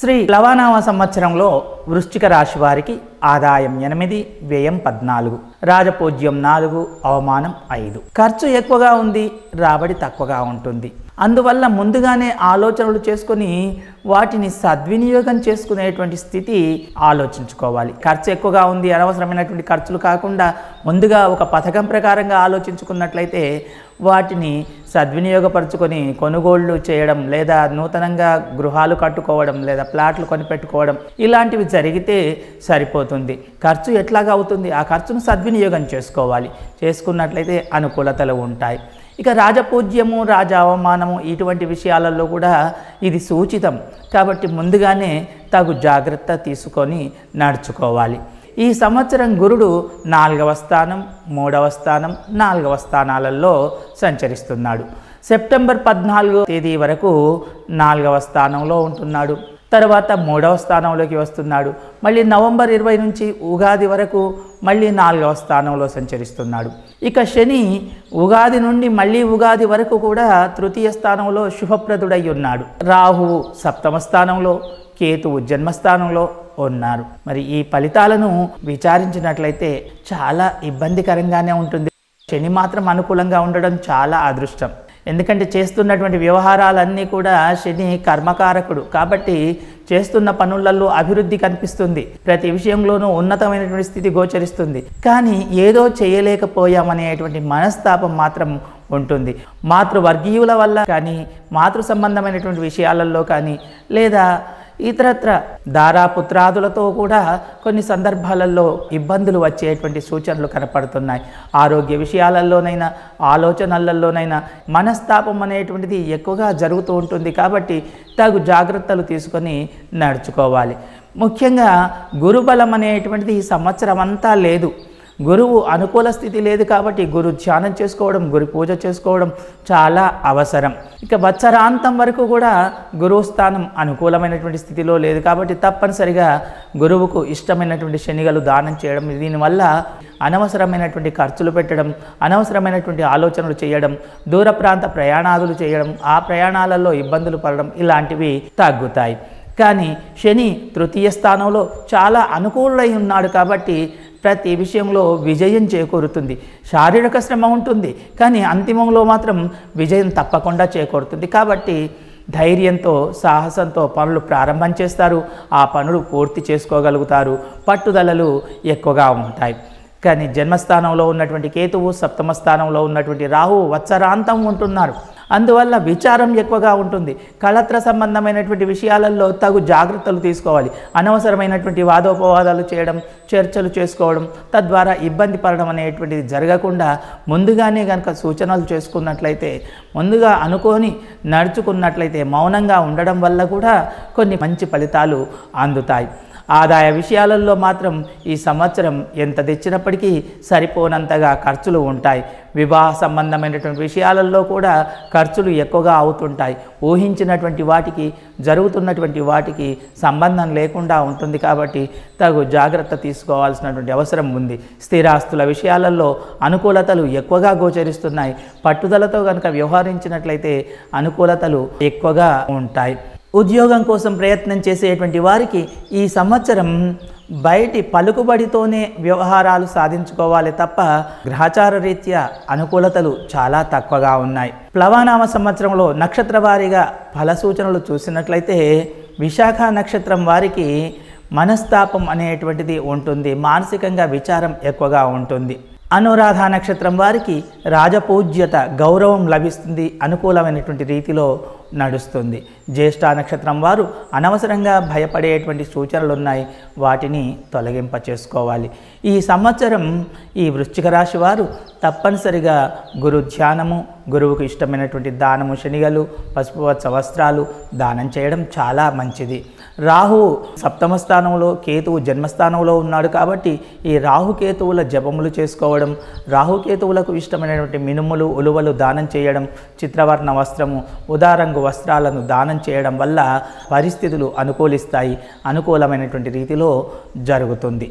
శ్రీ లవానామ సంవత్సరంలో వృశ్చిక రాశి వారికి ఆదాయం ఎనిమిది వ్యయం పద్నాలుగు రాజపూజ్యం నాలుగు అవమానం ఐదు ఖర్చు ఎక్కువగా ఉంది రాబడి తక్కువగా ఉంటుంది అందువల్ల ముందుగానే ఆలోచనలు చేసుకొని వాటిని సద్వినియోగం చేసుకునేటువంటి స్థితి ఆలోచించుకోవాలి ఖర్చు ఎక్కువగా ఉంది అనవసరమైనటువంటి ఖర్చులు కాకుండా ముందుగా ఒక పథకం ప్రకారంగా ఆలోచించుకున్నట్లయితే వాటిని సద్వినియోగపరచుకొని కొనుగోళ్లు చేయడం లేదా నూతనంగా గృహాలు కట్టుకోవడం లేదా ప్లాట్లు కొనిపెట్టుకోవడం ఇలాంటివి జరిగితే సరిపోతుంది ఖర్చు ఎట్లాగా అవుతుంది ఆ ఖర్చును సద్వినియోగం చేసుకోవాలి చేసుకున్నట్లయితే అనుకూలతలు ఉంటాయి ఇక రాజపూజ్యము రాజ అవమానము ఇటువంటి విషయాలలో కూడా ఇది సూచితం కాబట్టి ముందుగానే తగు జాగ్రత్త తీసుకొని నడుచుకోవాలి ఈ సంవత్సరం గురుడు నాలుగవ స్థానం మూడవ స్థానం నాలుగవ స్థానాలలో సంచరిస్తున్నాడు సెప్టెంబర్ పద్నాలుగో తేదీ వరకు నాలుగవ స్థానంలో ఉంటున్నాడు తర్వాత మూడవ స్థానంలోకి వస్తున్నాడు మళ్ళీ నవంబర్ ఇరవై నుంచి ఉగాది వరకు మళ్ళీ నాలుగవ స్థానంలో సంచరిస్తున్నాడు ఇక శని ఉగాది నుండి మళ్ళీ ఉగాది వరకు కూడా తృతీయ స్థానంలో శుభప్రదుడై ఉన్నాడు రాహువు సప్తమ స్థానంలో కేతువు జన్మస్థానంలో ఉన్నారు మరి ఈ ఫలితాలను విచారించినట్లయితే చాలా ఇబ్బందికరంగానే ఉంటుంది శని మాత్రం అనుకూలంగా ఉండడం చాలా అదృష్టం ఎందుకంటే చేస్తున్నటువంటి వ్యవహారాలన్నీ కూడా శని కర్మకారకుడు కాబట్టి చేస్తున్న పనులలో అభివృద్ధి కనిపిస్తుంది ప్రతి విషయంలోనూ ఉన్నతమైనటువంటి స్థితి గోచరిస్తుంది కానీ ఏదో చేయలేకపోయామనేటువంటి మనస్తాపం మాత్రం ఉంటుంది మాతృవర్గీయుల వల్ల కానీ మాతృ సంబంధమైనటువంటి విషయాలలో కానీ లేదా ఇతరత్ర దారాపుత్రాదులతో కూడా కొన్ని సందర్భాలలో ఇబ్బందులు వచ్చేటువంటి సూచనలు కనపడుతున్నాయి ఆరోగ్య విషయాలలోనైనా ఆలోచనలలోనైనా మనస్తాపం అనేటువంటిది ఎక్కువగా జరుగుతూ ఉంటుంది కాబట్టి తగు జాగ్రత్తలు తీసుకొని నడుచుకోవాలి ముఖ్యంగా గురుబలం అనేటువంటిది ఈ సంవత్సరం అంతా లేదు గురువు అనుకూల స్థితి లేదు కాబట్టి గురు ధ్యానం చేసుకోవడం గురు పూజ చేసుకోవడం చాలా అవసరం ఇక వత్సరాంతం వరకు కూడా గురువు స్థానం అనుకూలమైనటువంటి స్థితిలో లేదు కాబట్టి తప్పనిసరిగా గురువుకు ఇష్టమైనటువంటి శనిగలు దానం చేయడం దీనివల్ల అనవసరమైనటువంటి ఖర్చులు పెట్టడం అనవసరమైనటువంటి ఆలోచనలు చేయడం దూర ప్రాంత ప్రయాణాదులు చేయడం ఆ ప్రయాణాలలో ఇబ్బందులు పడడం ఇలాంటివి తగ్గుతాయి కానీ శని తృతీయ స్థానంలో చాలా అనుకూలై ఉన్నాడు కాబట్టి ప్రతి విషయంలో విజయం చేకూరుతుంది శారీరక శ్రమ ఉంటుంది కానీ అంతిమంలో మాత్రం విజయం తప్పకుండా చేకూరుతుంది కాబట్టి ధైర్యంతో సాహసంతో పనులు ప్రారంభం చేస్తారు ఆ పనులు పూర్తి చేసుకోగలుగుతారు పట్టుదలలు ఎక్కువగా ఉంటాయి కానీ జన్మస్థానంలో ఉన్నటువంటి కేతువు సప్తమ స్థానంలో ఉన్నటువంటి రాహు వత్సరాంతం ఉంటున్నారు అందువల్ల విచారం ఎక్కువగా ఉంటుంది కళత్ర సంబంధమైనటువంటి విషయాలలో తగు జాగ్రత్తలు తీసుకోవాలి అనవసరమైనటువంటి వాదోపవాదాలు చేయడం చర్చలు చేసుకోవడం తద్వారా ఇబ్బంది పడడం అనేటువంటిది జరగకుండా ముందుగానే కనుక సూచనలు చేసుకున్నట్లయితే ముందుగా అనుకోని నడుచుకున్నట్లయితే మౌనంగా ఉండడం వల్ల కూడా కొన్ని మంచి ఫలితాలు అందుతాయి ఆదాయ విషయాలలో మాత్రం ఈ సంవత్సరం ఎంత తెచ్చినప్పటికీ సరిపోనంతగా ఖర్చులు ఉంటాయి వివాహ సంబంధమైనటువంటి విషయాలలో కూడా ఖర్చులు ఎక్కువగా అవుతుంటాయి ఊహించినటువంటి వాటికి జరుగుతున్నటువంటి వాటికి సంబంధం లేకుండా ఉంటుంది కాబట్టి తగు జాగ్రత్త తీసుకోవాల్సినటువంటి అవసరం ఉంది స్థిరాస్తుల విషయాలలో అనుకూలతలు ఎక్కువగా గోచరిస్తున్నాయి పట్టుదలతో కనుక వ్యవహరించినట్లయితే అనుకూలతలు ఎక్కువగా ఉంటాయి ఉద్యోగం కోసం ప్రయత్నం చేసేటువంటి వారికి ఈ సంవత్సరం బయటి పలుకుబడితోనే వ్యవహారాలు సాధించుకోవాలి తప్ప గ్రహచార రీత్యా అనుకూలతలు చాలా తక్కువగా ఉన్నాయి ప్లవానామ సంవత్సరంలో నక్షత్ర వారీగా ఫల సూచనలు చూసినట్లయితే విశాఖ నక్షత్రం వారికి మనస్తాపం అనేటువంటిది ఉంటుంది మానసికంగా విచారం ఎక్కువగా ఉంటుంది అనురాధ నక్షత్రం వారికి రాజపూజ్యత గౌరవం లభిస్తుంది అనుకూలమైనటువంటి రీతిలో నడుస్తుంది జ్యేష్ఠ నక్షత్రం వారు అనవసరంగా భయపడేటువంటి సూచనలు ఉన్నాయి వాటిని తొలగింప చేసుకోవాలి ఈ సంవత్సరం ఈ వృశ్చిక రాశి వారు తప్పనిసరిగా గురు ధ్యానము గురువుకు ఇష్టమైనటువంటి దానము శనిగలు పసుపు వస్త్రాలు దానం చేయడం చాలా మంచిది రాహు సప్తమ స్థానంలో కేతువు జన్మస్థానంలో ఉన్నాడు కాబట్టి ఈ రాహుకేతువుల జపములు చేసుకోవడం రాహుకేతువులకు ఇష్టమైనటువంటి మినుములు ఉలువలు దానం చేయడం చిత్రవర్ణ వస్త్రము ఉదారంగు వస్త్రాలను దానం చేయడం వల్ల పరిస్థితులు అనుకూలిస్తాయి అనుకూలమైనటువంటి రీతిలో జరుగుతుంది